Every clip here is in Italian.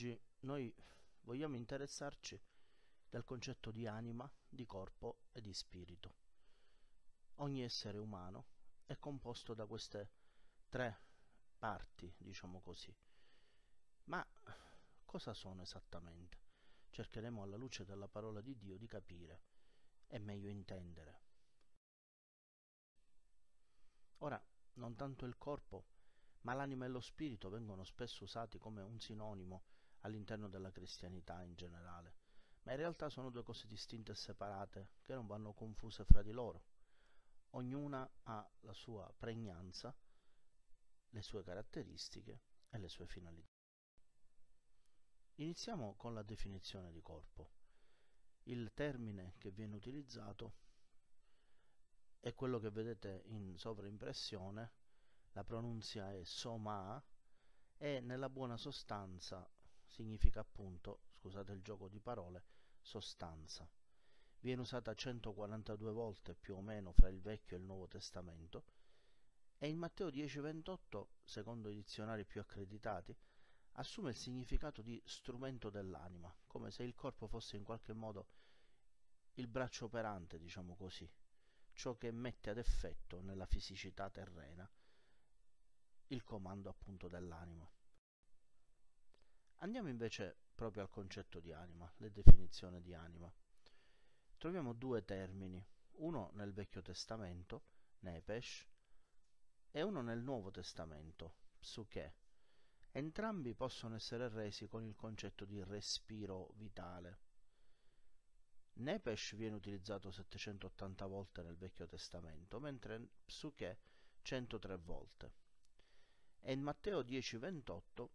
oggi noi vogliamo interessarci del concetto di anima, di corpo e di spirito. Ogni essere umano è composto da queste tre parti, diciamo così. Ma cosa sono esattamente? Cercheremo alla luce della parola di Dio di capire e meglio intendere. Ora, non tanto il corpo, ma l'anima e lo spirito vengono spesso usati come un sinonimo all'interno della cristianità in generale, ma in realtà sono due cose distinte e separate che non vanno confuse fra di loro. Ognuna ha la sua pregnanza, le sue caratteristiche e le sue finalità. Iniziamo con la definizione di corpo. Il termine che viene utilizzato è quello che vedete in sovraimpressione, la pronuncia è soma e nella buona sostanza significa appunto, scusate il gioco di parole, sostanza. Viene usata 142 volte più o meno fra il Vecchio e il Nuovo Testamento e in Matteo 10:28, secondo i dizionari più accreditati, assume il significato di strumento dell'anima, come se il corpo fosse in qualche modo il braccio operante, diciamo così, ciò che mette ad effetto nella fisicità terrena il comando appunto dell'anima. Andiamo invece proprio al concetto di anima, le definizioni di anima. Troviamo due termini, uno nel Vecchio Testamento, Nepesh, e uno nel Nuovo Testamento, Psuche. Entrambi possono essere resi con il concetto di respiro vitale. Nepesh viene utilizzato 780 volte nel Vecchio Testamento, mentre Psuche 103 volte. E in Matteo 10:28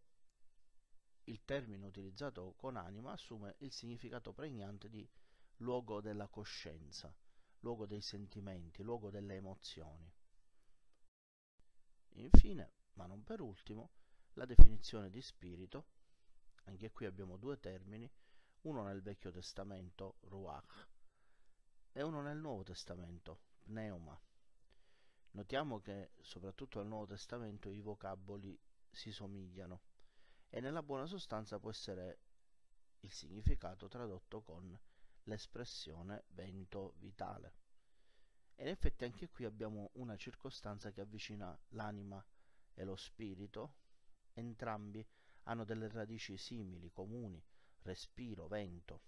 il termine utilizzato con anima assume il significato pregnante di luogo della coscienza, luogo dei sentimenti, luogo delle emozioni. Infine, ma non per ultimo, la definizione di spirito, anche qui abbiamo due termini, uno nel Vecchio Testamento, Ruach, e uno nel Nuovo Testamento, Pneuma. Notiamo che soprattutto al Nuovo Testamento i vocaboli si somigliano e nella buona sostanza può essere il significato tradotto con l'espressione vento vitale. E in effetti anche qui abbiamo una circostanza che avvicina l'anima e lo spirito, entrambi hanno delle radici simili, comuni, respiro, vento.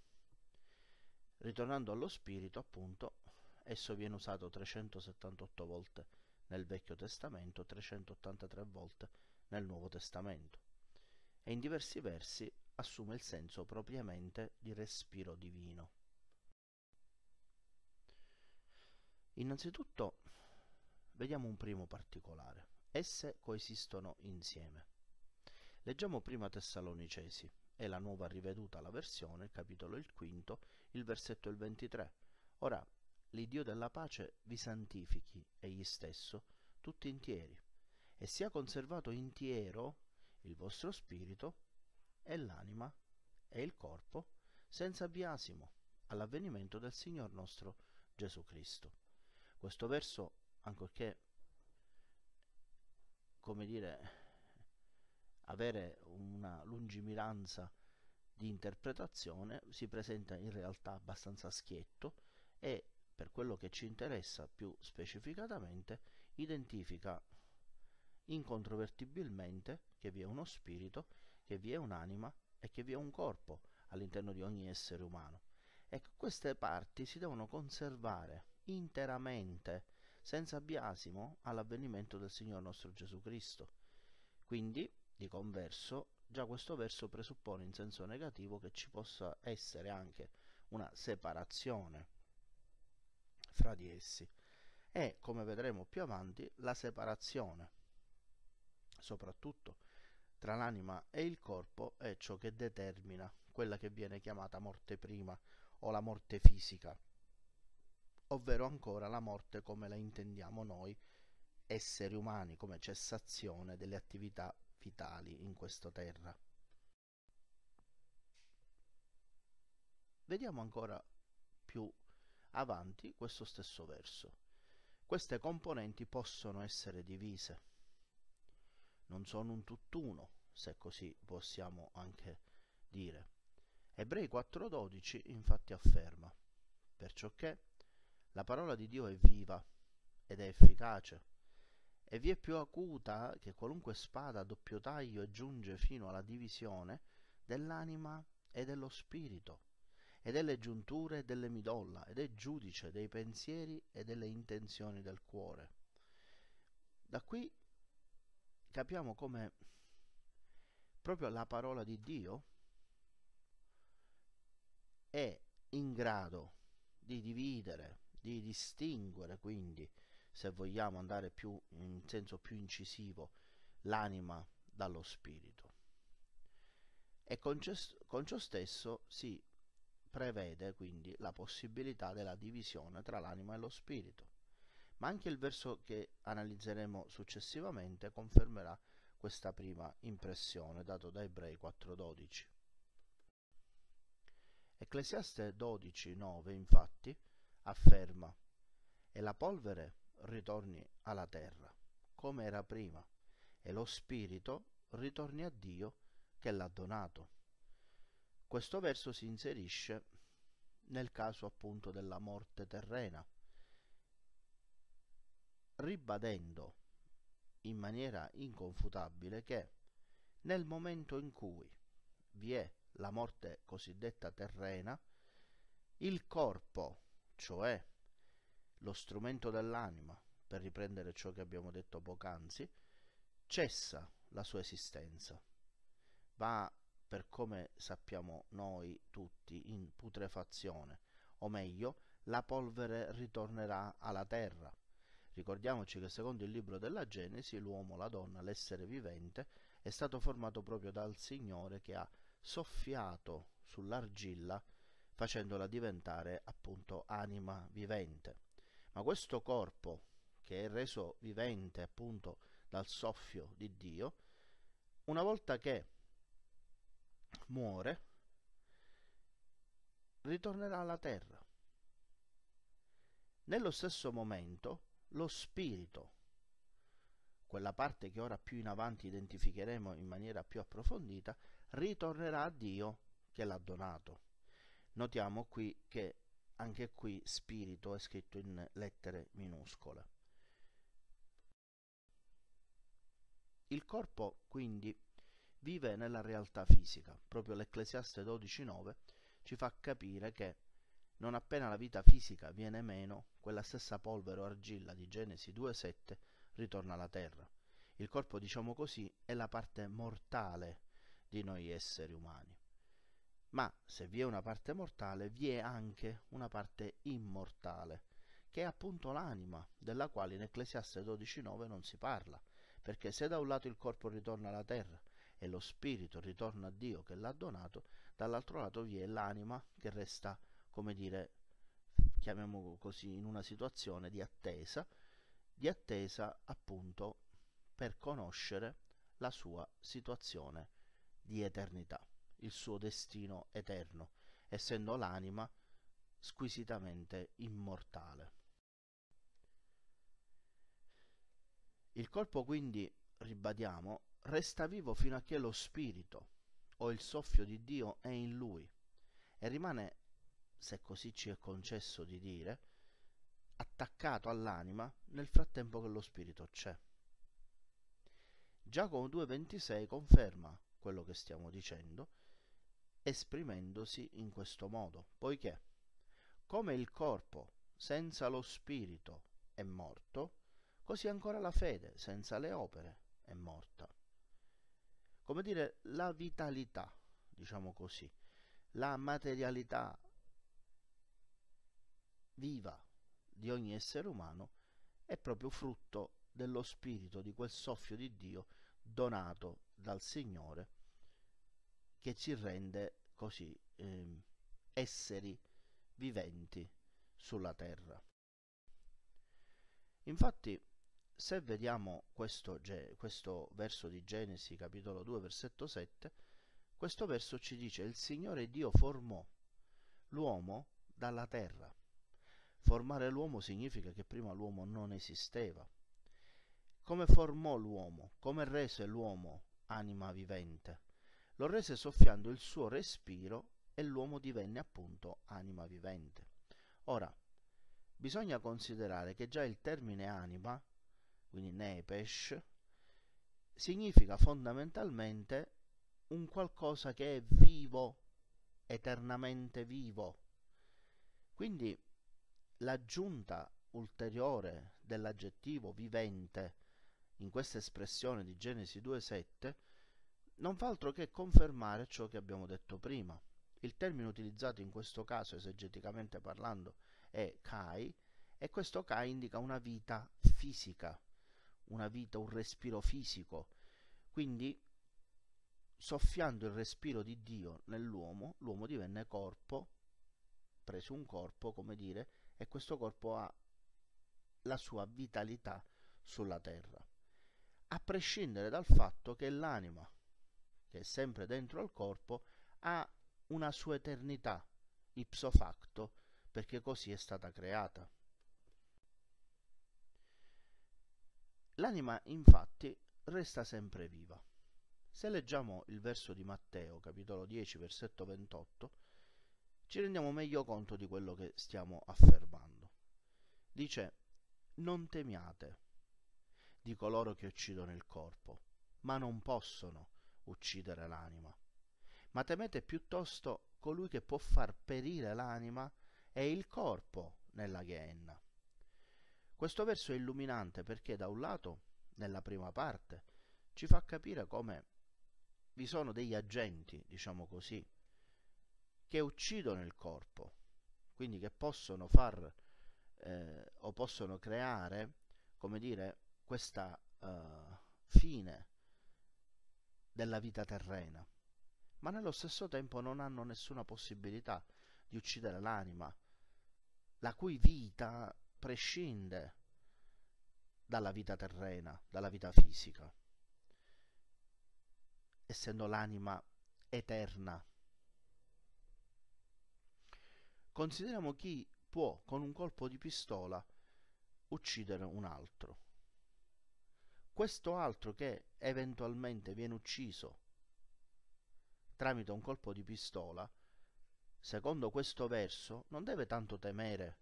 Ritornando allo spirito, appunto, esso viene usato 378 volte nel Vecchio Testamento, 383 volte nel Nuovo Testamento e in diversi versi assume il senso propriamente di respiro divino. Innanzitutto vediamo un primo particolare. Esse coesistono insieme. Leggiamo prima Tessalonicesi, e la nuova riveduta la versione, capitolo il quinto, il versetto il 23. Ora, l'Iddio della pace vi santifichi egli stesso tutti intieri, e sia conservato intiero il vostro spirito e l'anima e il corpo senza biasimo all'avvenimento del Signor nostro Gesù Cristo. Questo verso, ancorché, come dire, avere una lungimiranza di interpretazione, si presenta in realtà abbastanza schietto e, per quello che ci interessa più specificatamente, identifica incontrovertibilmente che vi è uno spirito, che vi è un'anima e che vi è un corpo all'interno di ogni essere umano. Ecco, queste parti si devono conservare interamente, senza biasimo, all'avvenimento del Signore nostro Gesù Cristo. Quindi, di converso, già questo verso presuppone in senso negativo che ci possa essere anche una separazione fra di essi e, come vedremo più avanti, la separazione, soprattutto tra l'anima e il corpo è ciò che determina quella che viene chiamata morte prima o la morte fisica, ovvero ancora la morte come la intendiamo noi esseri umani, come cessazione delle attività vitali in questa terra. Vediamo ancora più avanti questo stesso verso. Queste componenti possono essere divise, non sono un tutt'uno, se così possiamo anche dire. Ebrei 4.12 infatti afferma, perciò che la parola di Dio è viva ed è efficace, e vi è più acuta che qualunque spada a doppio taglio e giunge fino alla divisione dell'anima e dello spirito, e delle giunture e delle midolla, ed è giudice dei pensieri e delle intenzioni del cuore. Da qui capiamo come proprio la parola di Dio è in grado di dividere, di distinguere, quindi se vogliamo andare più in senso più incisivo, l'anima dallo spirito. E con, con ciò stesso si prevede quindi la possibilità della divisione tra l'anima e lo spirito. Ma anche il verso che analizzeremo successivamente confermerà questa prima impressione dato da Ebrei 4.12. Ecclesiaste 12.9 infatti afferma e la polvere ritorni alla terra come era prima e lo spirito ritorni a Dio che l'ha donato. Questo verso si inserisce nel caso appunto della morte terrena, ribadendo in maniera inconfutabile che nel momento in cui vi è la morte cosiddetta terrena, il corpo, cioè lo strumento dell'anima, per riprendere ciò che abbiamo detto poc'anzi, cessa la sua esistenza, va per come sappiamo noi tutti in putrefazione, o meglio, la polvere ritornerà alla terra Ricordiamoci che secondo il libro della Genesi l'uomo, la donna, l'essere vivente è stato formato proprio dal Signore che ha soffiato sull'argilla facendola diventare appunto anima vivente. Ma questo corpo che è reso vivente appunto dal soffio di Dio, una volta che muore, ritornerà alla terra. Nello stesso momento lo spirito, quella parte che ora più in avanti identificheremo in maniera più approfondita, ritornerà a Dio che l'ha donato. Notiamo qui che anche qui spirito è scritto in lettere minuscole. Il corpo quindi vive nella realtà fisica, proprio l'Ecclesiaste 12.9 ci fa capire che non appena la vita fisica viene meno, quella stessa polvere o argilla di Genesi 2.7 ritorna alla terra. Il corpo, diciamo così, è la parte mortale di noi esseri umani. Ma se vi è una parte mortale, vi è anche una parte immortale, che è appunto l'anima, della quale in Ecclesiaste 12.9 non si parla, perché se da un lato il corpo ritorna alla terra e lo spirito ritorna a Dio che l'ha donato, dall'altro lato vi è l'anima che resta mortale come dire, chiamiamo così, in una situazione di attesa, di attesa appunto per conoscere la sua situazione di eternità, il suo destino eterno, essendo l'anima squisitamente immortale. Il corpo quindi, ribadiamo, resta vivo fino a che lo spirito o il soffio di Dio è in lui e rimane se così ci è concesso di dire, attaccato all'anima nel frattempo che lo spirito c'è. Giacomo 2,26 conferma quello che stiamo dicendo, esprimendosi in questo modo, poiché come il corpo senza lo spirito è morto, così ancora la fede senza le opere è morta. Come dire, la vitalità, diciamo così, la materialità viva di ogni essere umano è proprio frutto dello spirito, di quel soffio di Dio donato dal Signore che ci rende così eh, esseri viventi sulla terra. Infatti, se vediamo questo, questo, verso di Genesi, capitolo 2, versetto 7, questo verso ci dice: Il Signore Dio formò l'uomo dalla terra. Formare l'uomo significa che prima l'uomo non esisteva. Come formò l'uomo? Come rese l'uomo anima vivente? Lo rese soffiando il suo respiro e l'uomo divenne appunto anima vivente. Ora, bisogna considerare che già il termine anima, quindi nepesh, significa fondamentalmente un qualcosa che è vivo, eternamente vivo. Quindi l'aggiunta ulteriore dell'aggettivo vivente in questa espressione di Genesi 2.7 non fa altro che confermare ciò che abbiamo detto prima. Il termine utilizzato in questo caso, esegeticamente parlando, è Kai e questo Kai indica una vita fisica, una vita, un respiro fisico. Quindi, soffiando il respiro di Dio nell'uomo, l'uomo divenne corpo, preso un corpo, come dire, e questo corpo ha la sua vitalità sulla terra. A prescindere dal fatto che l'anima, che è sempre dentro al corpo, ha una sua eternità, ipso facto, perché così è stata creata. L'anima infatti resta sempre viva. Se leggiamo il verso di Matteo, capitolo 10, versetto 28, ci rendiamo meglio conto di quello che stiamo affermando. Dice, non temiate di coloro che uccidono il corpo, ma non possono uccidere l'anima. Ma temete piuttosto colui che può far perire l'anima e il corpo nella ghenna. Questo verso è illuminante perché da un lato, nella prima parte, ci fa capire come vi sono degli agenti, diciamo così, che uccidono il corpo, quindi che possono far eh, o possono creare, come dire, questa eh, fine della vita terrena, ma nello stesso tempo non hanno nessuna possibilità di uccidere l'anima, la cui vita prescinde dalla vita terrena, dalla vita fisica, essendo l'anima eterna Consideriamo chi può con un colpo di pistola uccidere un altro. Questo altro che eventualmente viene ucciso tramite un colpo di pistola, secondo questo verso, non deve tanto temere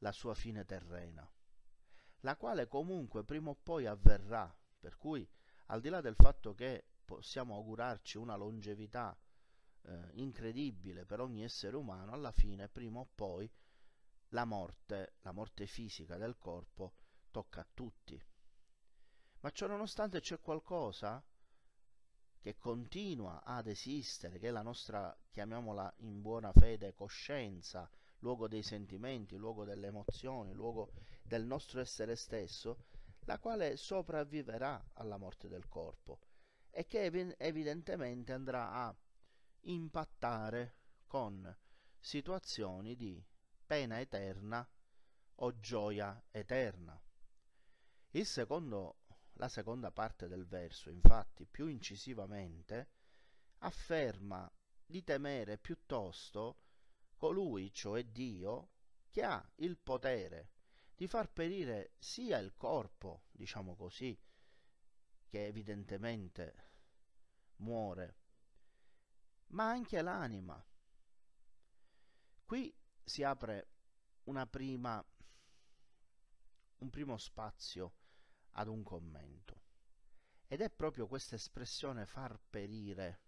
la sua fine terrena, la quale comunque prima o poi avverrà, per cui al di là del fatto che possiamo augurarci una longevità eh, incredibile per ogni essere umano, alla fine, prima o poi, la morte, la morte fisica del corpo, tocca a tutti. Ma ciò nonostante c'è qualcosa che continua ad esistere, che è la nostra, chiamiamola in buona fede, coscienza, luogo dei sentimenti, luogo delle emozioni, luogo del nostro essere stesso, la quale sopravviverà alla morte del corpo e che evidentemente andrà a impattare con situazioni di pena eterna o gioia eterna. Secondo, la seconda parte del verso, infatti, più incisivamente, afferma di temere piuttosto colui, cioè Dio, che ha il potere di far perire sia il corpo, diciamo così, che evidentemente muore, ma anche l'anima. Qui si apre una prima, un primo spazio ad un commento ed è proprio questa espressione far perire.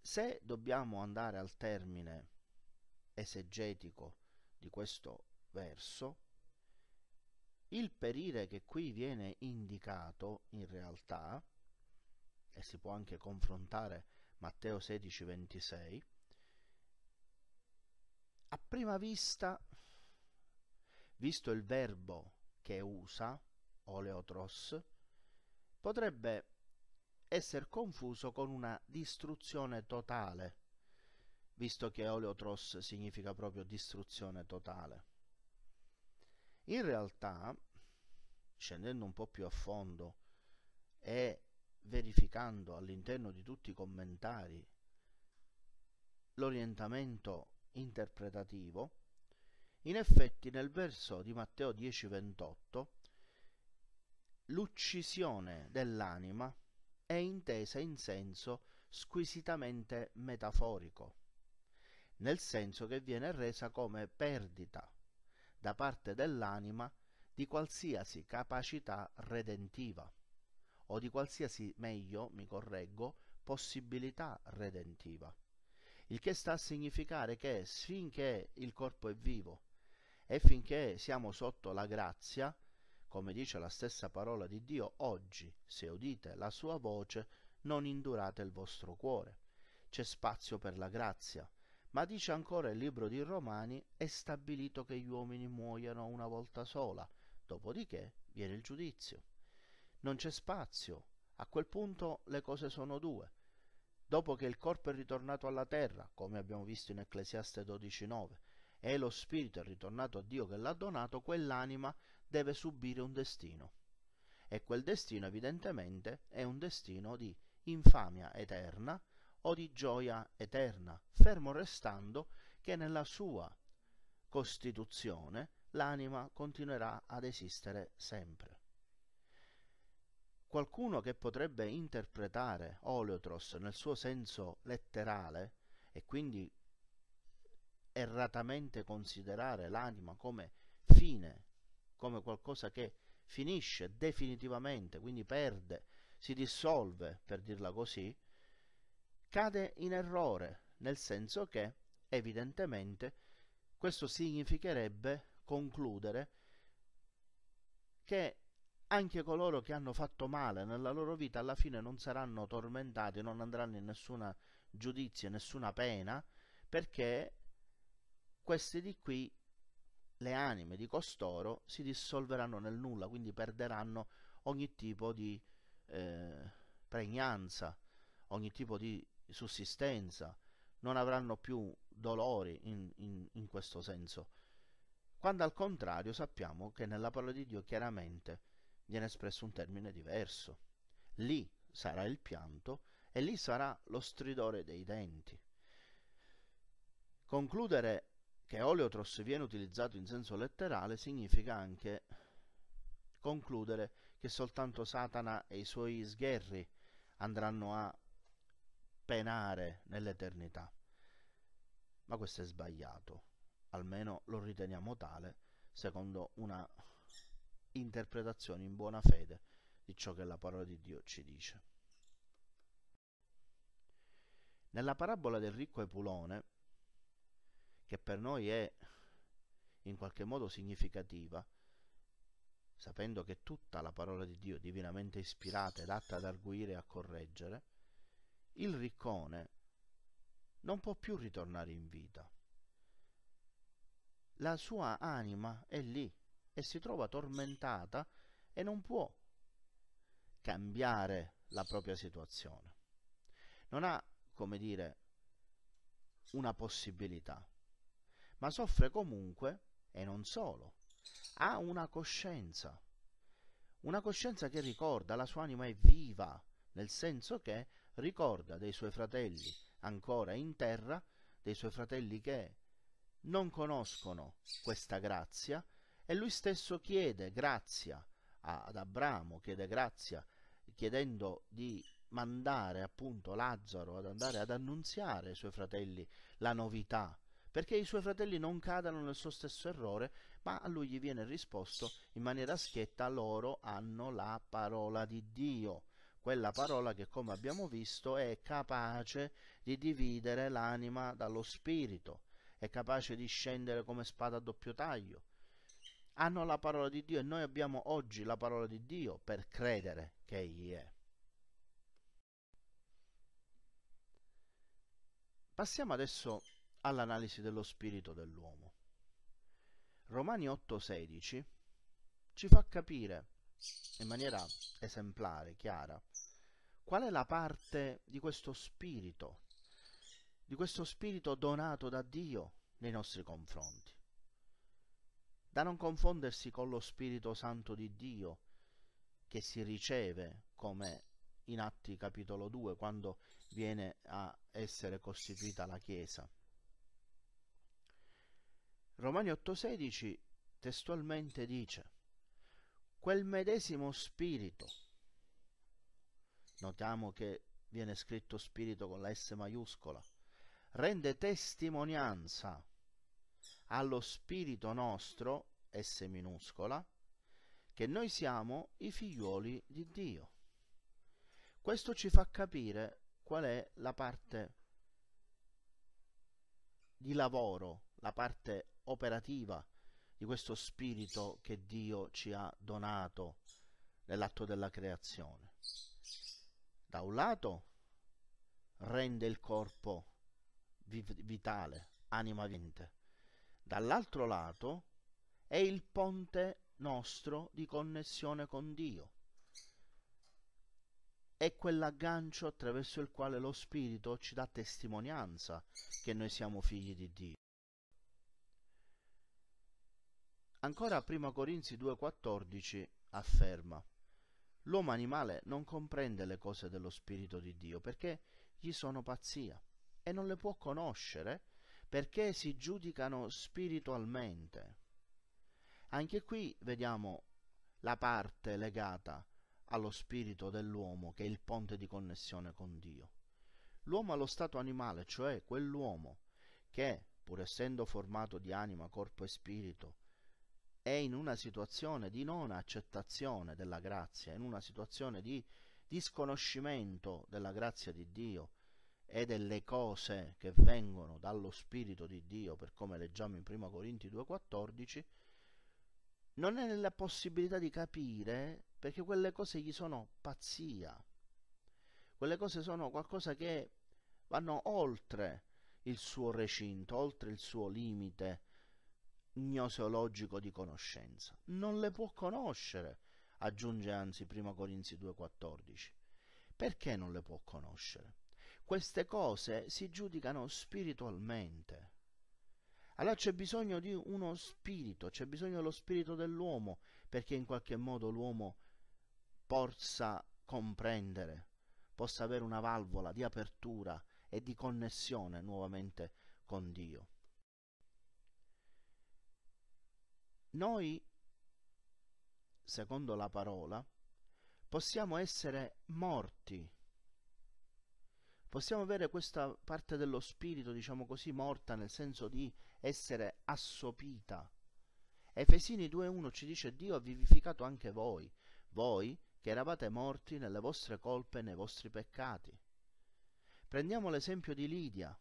Se dobbiamo andare al termine esegetico di questo verso, il perire che qui viene indicato in realtà, e si può anche confrontare Matteo 16, 26, a prima vista, visto il verbo che usa, oleotros, potrebbe essere confuso con una distruzione totale, visto che oleotros significa proprio distruzione totale. In realtà, scendendo un po' più a fondo e verificando all'interno di tutti i commentari l'orientamento interpretativo, in effetti nel verso di Matteo 10:28 l'uccisione dell'anima è intesa in senso squisitamente metaforico, nel senso che viene resa come perdita da parte dell'anima di qualsiasi capacità redentiva o di qualsiasi, meglio mi correggo, possibilità redentiva. Il che sta a significare che finché il corpo è vivo e finché siamo sotto la grazia, come dice la stessa parola di Dio, oggi, se udite la sua voce, non indurate il vostro cuore. C'è spazio per la grazia. Ma dice ancora il libro di Romani, è stabilito che gli uomini muoiano una volta sola, dopodiché viene il giudizio non c'è spazio. A quel punto le cose sono due. Dopo che il corpo è ritornato alla terra, come abbiamo visto in Ecclesiaste 12.9, e lo spirito è ritornato a Dio che l'ha donato, quell'anima deve subire un destino. E quel destino evidentemente è un destino di infamia eterna o di gioia eterna, fermo restando che nella sua costituzione l'anima continuerà ad esistere sempre qualcuno che potrebbe interpretare Oleotros nel suo senso letterale e quindi erratamente considerare l'anima come fine, come qualcosa che finisce definitivamente, quindi perde, si dissolve, per dirla così, cade in errore, nel senso che evidentemente questo significherebbe concludere che anche coloro che hanno fatto male nella loro vita alla fine non saranno tormentati, non andranno in nessuna giudizio, nessuna pena, perché questi di qui, le anime di costoro, si dissolveranno nel nulla, quindi perderanno ogni tipo di eh, pregnanza, ogni tipo di sussistenza, non avranno più dolori in, in, in questo senso. Quando al contrario sappiamo che nella parola di Dio chiaramente viene espresso un termine diverso. Lì sarà il pianto e lì sarà lo stridore dei denti. Concludere che oleotros viene utilizzato in senso letterale significa anche concludere che soltanto Satana e i suoi sgherri andranno a penare nell'eternità. Ma questo è sbagliato, almeno lo riteniamo tale secondo una interpretazione in buona fede di ciò che la parola di Dio ci dice. Nella parabola del ricco Epulone, che per noi è in qualche modo significativa, sapendo che tutta la parola di Dio divinamente ispirata ed atta ad arguire e a correggere, il riccone non può più ritornare in vita. La sua anima è lì, e si trova tormentata e non può cambiare la propria situazione. Non ha, come dire, una possibilità, ma soffre comunque e non solo. Ha una coscienza, una coscienza che ricorda, la sua anima è viva, nel senso che ricorda dei suoi fratelli ancora in terra, dei suoi fratelli che non conoscono questa grazia e lui stesso chiede grazia ad Abramo, chiede grazia chiedendo di mandare appunto Lazzaro ad andare ad annunziare ai suoi fratelli la novità, perché i suoi fratelli non cadano nel suo stesso errore, ma a lui gli viene risposto in maniera schietta loro hanno la parola di Dio, quella parola che come abbiamo visto è capace di dividere l'anima dallo spirito, è capace di scendere come spada a doppio taglio, hanno la parola di Dio e noi abbiamo oggi la parola di Dio per credere che Egli è. Passiamo adesso all'analisi dello spirito dell'uomo. Romani 8:16 ci fa capire in maniera esemplare, chiara, qual è la parte di questo spirito, di questo spirito donato da Dio nei nostri confronti da non confondersi con lo Spirito Santo di Dio che si riceve come in Atti capitolo 2 quando viene a essere costituita la Chiesa. Romani 8:16 testualmente dice, quel medesimo spirito, notiamo che viene scritto spirito con la S maiuscola, rende testimonianza allo spirito nostro, S minuscola, che noi siamo i figlioli di Dio. Questo ci fa capire qual è la parte di lavoro, la parte operativa di questo spirito che Dio ci ha donato nell'atto della creazione. Da un lato rende il corpo vitale, anima vivente, dall'altro lato è il ponte nostro di connessione con Dio. È quell'aggancio attraverso il quale lo Spirito ci dà testimonianza che noi siamo figli di Dio. Ancora 1 Corinzi 2,14 afferma L'uomo animale non comprende le cose dello Spirito di Dio perché gli sono pazzia e non le può conoscere perché si giudicano spiritualmente. Anche qui vediamo la parte legata allo spirito dell'uomo che è il ponte di connessione con Dio. L'uomo allo stato animale, cioè quell'uomo che, pur essendo formato di anima, corpo e spirito, è in una situazione di non accettazione della grazia, in una situazione di disconoscimento della grazia di Dio, e delle cose che vengono dallo Spirito di Dio, per come leggiamo in 1 Corinti 2,14, non è nella possibilità di capire perché quelle cose gli sono pazzia. Quelle cose sono qualcosa che vanno oltre il suo recinto, oltre il suo limite gnoseologico di conoscenza. Non le può conoscere, aggiunge anzi 1 Corinzi 2,14. Perché non le può conoscere? queste cose si giudicano spiritualmente. Allora c'è bisogno di uno spirito, c'è bisogno dello spirito dell'uomo perché in qualche modo l'uomo possa comprendere, possa avere una valvola di apertura e di connessione nuovamente con Dio. Noi, secondo la parola, possiamo essere morti possiamo avere questa parte dello spirito, diciamo così, morta nel senso di essere assopita. Efesini 2.1 ci dice Dio ha vivificato anche voi, voi che eravate morti nelle vostre colpe e nei vostri peccati. Prendiamo l'esempio di Lidia,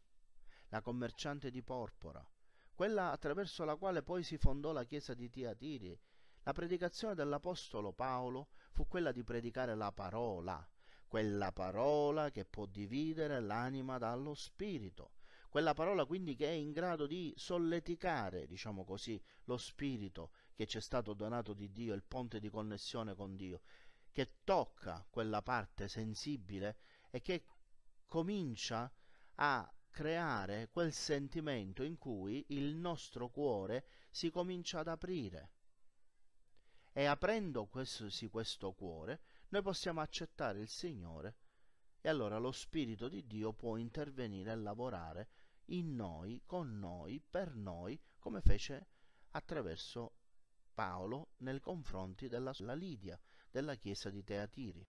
la commerciante di porpora, quella attraverso la quale poi si fondò la chiesa di Tiatiri. La predicazione dell'Apostolo Paolo fu quella di predicare la parola, quella parola che può dividere l'anima dallo spirito, quella parola quindi che è in grado di solleticare, diciamo così, lo spirito che ci è stato donato di Dio, il ponte di connessione con Dio, che tocca quella parte sensibile e che comincia a creare quel sentimento in cui il nostro cuore si comincia ad aprire. E aprendosi questo, questo cuore, noi possiamo accettare il Signore e allora lo Spirito di Dio può intervenire e lavorare in noi, con noi, per noi, come fece attraverso Paolo nei confronti della Lidia, della chiesa di Teatiri.